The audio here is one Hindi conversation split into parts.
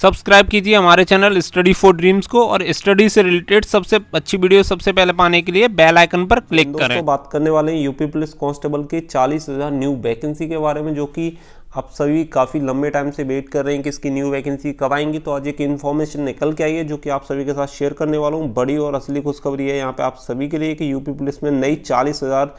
सब्सक्राइब कीजिए हमारे चैनल स्टडी फॉर ड्रीम्स को और स्टडी से रिलेटेड सबसे अच्छी वीडियो सबसे पहले पाने के लिए बेल आइकन पर क्लिक करें दोस्तों बात करने वाले हैं यूपी पुलिस कांस्टेबल के चालीस हज़ार न्यू वैकेंसी के बारे में जो कि आप सभी काफ़ी लंबे टाइम से वेट कर रहे हैं कि इसकी न्यू वैकेंसी कब आएंगी तो आज एक इन्फॉर्मेशन निकल के आई है जो कि आप सभी के साथ शेयर करने वाला हूँ बड़ी और असली खुशखबरी है यहाँ पे आप सभी के लिए कि यूपी पुलिस में नई चालीस हज़ार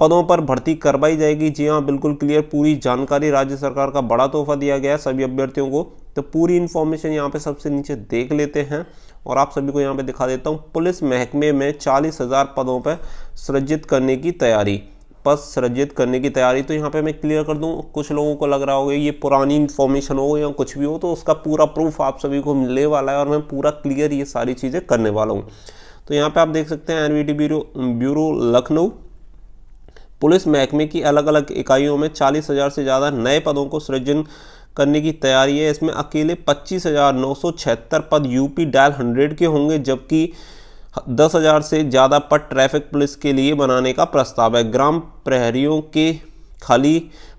पदों पर भर्ती करवाई जाएगी जी हाँ बिल्कुल क्लियर पूरी जानकारी राज्य सरकार का बड़ा तोहफा दिया गया है सभी अभ्यर्थियों को तो पूरी इन्फॉर्मेशन यहाँ पे सबसे नीचे देख लेते हैं और आप सभी को यहाँ पे दिखा देता हूँ पुलिस महकमे में चालीस हज़ार पदों पर सृजित करने की तैयारी पद सृजित करने की तैयारी तो यहाँ पे मैं क्लियर कर दूँ कुछ लोगों को लग रहा होगा ये पुरानी इन्फॉर्मेशन हो या कुछ भी हो तो उसका पूरा प्रूफ आप सभी को मिलने वाला है और मैं पूरा क्लियर ये सारी चीज़ें करने वाला हूँ तो यहाँ पर आप देख सकते हैं एन ब्यूरो ब्यूरो लखनऊ पुलिस महकमे की अलग अलग इकाइयों में चालीस हज़ार से ज़्यादा नए पदों को सृजन करने की तैयारी है इसमें अकेले पच्चीस हज़ार नौ सौ छिहत्तर पद यूपी डायल हंड्रेड के होंगे जबकि दस हज़ार से ज़्यादा पद ट्रैफिक पुलिस के लिए बनाने का प्रस्ताव है ग्राम प्रहरियों के खाली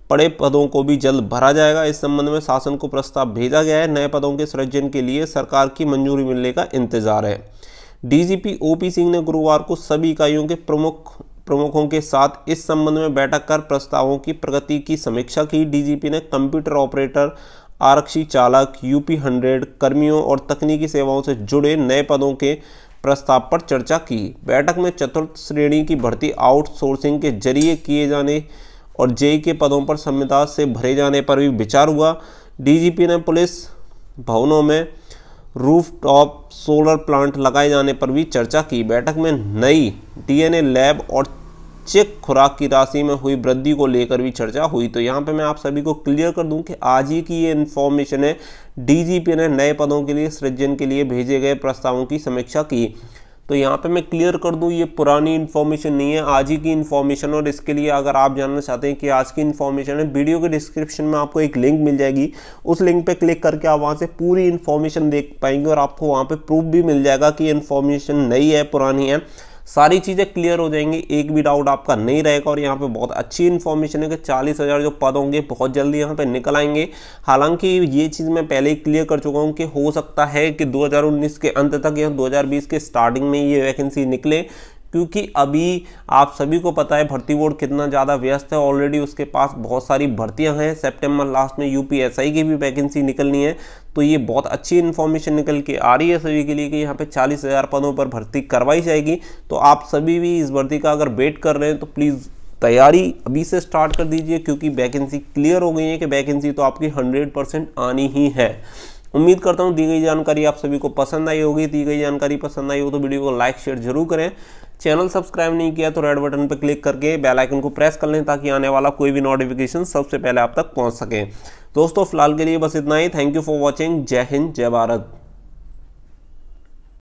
पड़े पदों को भी जल्द भरा जाएगा इस संबंध में शासन को प्रस्ताव भेजा गया है नए पदों के सृजन के लिए सरकार की मंजूरी मिलने का इंतजार है डीजीपी ओपी सिंह ने गुरुवार को सभी इकाइयों के प्रमुख प्रमुखों के साथ इस संबंध में बैठक कर प्रस्तावों की प्रगति की समीक्षा की डीजीपी ने कंप्यूटर ऑपरेटर आरक्षी चालक यूपी हंड्रेड कर्मियों और तकनीकी सेवाओं से जुड़े नए पदों के प्रस्ताव पर चर्चा की बैठक में चतुर्थ श्रेणी की भर्ती आउटसोर्सिंग के जरिए किए जाने और जेई के पदों पर संविधा से भरे जाने पर भी विचार हुआ डीजीपी ने पुलिस भवनों में रूफ टॉप सोलर प्लांट लगाए जाने पर भी चर्चा की बैठक में नई डीएनए लैब और चेक खुराक की राशि में हुई वृद्धि को लेकर भी चर्चा हुई तो यहाँ पे मैं आप सभी को क्लियर कर दूं कि आज ही की ये इन्फॉर्मेशन है डीजीपी ने नए पदों के लिए सृजन के लिए भेजे गए प्रस्तावों की समीक्षा की तो यहाँ पे मैं क्लियर कर दूँ ये पुरानी इन्फॉर्मेशन नहीं है आज ही की इन्फॉर्मेशन और इसके लिए अगर आप जानना चाहते हैं कि आज की इन्फॉर्मेशन है वीडियो के डिस्क्रिप्शन में आपको एक लिंक मिल जाएगी उस लिंक पे क्लिक करके आप वहाँ से पूरी इन्फॉर्मेशन देख पाएंगे और आपको वहाँ पर प्रूफ भी मिल जाएगा कि इन्फॉर्मेशन नई है पुरानी है सारी चीज़ें क्लियर हो जाएंगी एक भी डाउट आपका नहीं रहेगा और यहाँ पे बहुत अच्छी इन्फॉर्मेशन है कि चालीस हज़ार जो पद होंगे बहुत जल्दी यहाँ पे निकल आएंगे हालांकि ये चीज़ मैं पहले ही क्लियर कर चुका हूँ कि हो सकता है कि 2019 के अंत तक या 2020 के स्टार्टिंग में ये वैकेंसी निकले क्योंकि अभी आप सभी को पता है भर्ती बोर्ड कितना ज़्यादा व्यस्त है ऑलरेडी उसके पास बहुत सारी भर्तियां हैं सितंबर लास्ट में यूपीएसआई की भी वैकेंसी निकलनी है तो ये बहुत अच्छी इन्फॉर्मेशन निकल के आ रही है सभी के लिए कि यहाँ पे चालीस हज़ार पदों पर भर्ती करवाई जाएगी तो आप सभी भी इस भर्ती का अगर वेट कर रहे हैं तो प्लीज़ तैयारी अभी से स्टार्ट कर दीजिए क्योंकि वैकेंसी क्लियर हो गई है कि वैकेंसी तो आपकी हंड्रेड आनी ही है उम्मीद करता हूँ दी गई जानकारी आप सभी को पसंद आई होगी दी गई जानकारी पसंद आई हो तो वीडियो को लाइक शेयर जरूर करें चैनल सब्सक्राइब नहीं किया तो रेड बटन पर क्लिक करके बेल आइकन को प्रेस कर लें ताकि आने वाला कोई भी नोटिफिकेशन सबसे पहले आप तक पहुँच सके दोस्तों फिलहाल के लिए बस इतना ही थैंक यू फॉर वॉचिंग जय हिंद जय भारत